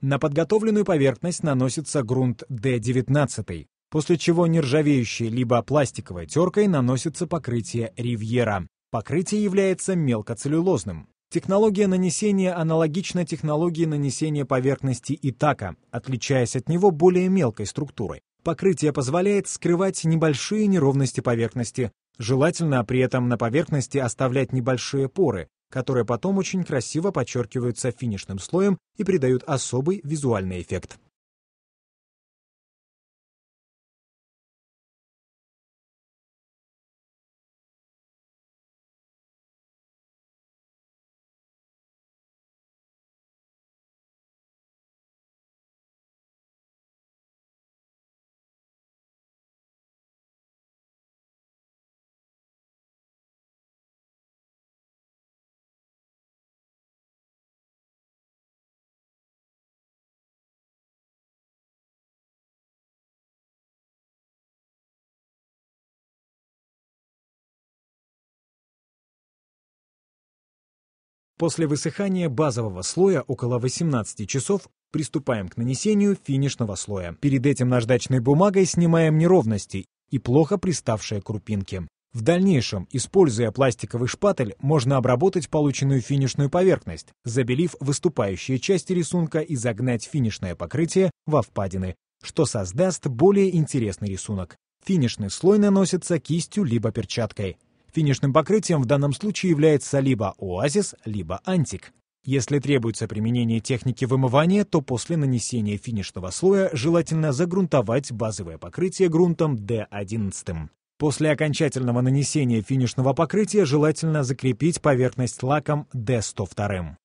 На подготовленную поверхность наносится грунт D19, после чего нержавеющей либо пластиковой теркой наносится покрытие ривьера. Покрытие является мелкоцеллюлозным. Технология нанесения аналогична технологии нанесения поверхности итака, отличаясь от него более мелкой структурой. Покрытие позволяет скрывать небольшие неровности поверхности, желательно при этом на поверхности оставлять небольшие поры, которые потом очень красиво подчеркиваются финишным слоем и придают особый визуальный эффект. После высыхания базового слоя около 18 часов приступаем к нанесению финишного слоя. Перед этим наждачной бумагой снимаем неровности и плохо приставшие крупинки. В дальнейшем, используя пластиковый шпатель, можно обработать полученную финишную поверхность, забелив выступающие части рисунка и загнать финишное покрытие во впадины, что создаст более интересный рисунок. Финишный слой наносится кистью либо перчаткой. Финишным покрытием в данном случае является либо оазис, либо антик. Если требуется применение техники вымывания, то после нанесения финишного слоя желательно загрунтовать базовое покрытие грунтом D11. После окончательного нанесения финишного покрытия желательно закрепить поверхность лаком D102.